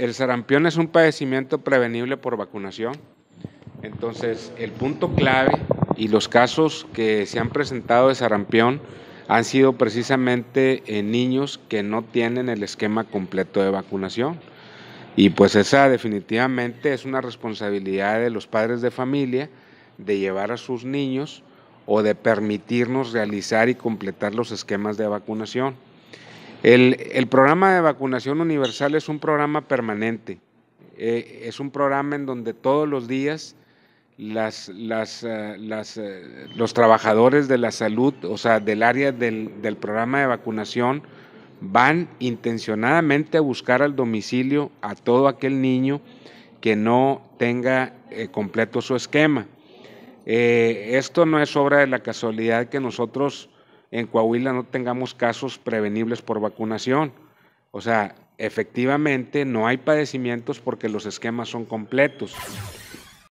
El sarampión es un padecimiento prevenible por vacunación. Entonces, el punto clave y los casos que se han presentado de sarampión han sido precisamente en niños que no tienen el esquema completo de vacunación. Y pues esa definitivamente es una responsabilidad de los padres de familia de llevar a sus niños o de permitirnos realizar y completar los esquemas de vacunación. El, programa de vacunación universal es un programa permanente, eh, es un programa en donde todos los días las, las, eh, eh, los trabajadores de la salud, o sea, del área del, programa de vacunación, van intencionadamente a buscar al domicilio a todo aquel niño que no tenga completo su esquema. esto no es obra de la casualidad que nosotros en Coahuila no tengamos casos prevenibles por vacunación. O sea, efectivamente no hay padecimientos porque los esquemas son completos.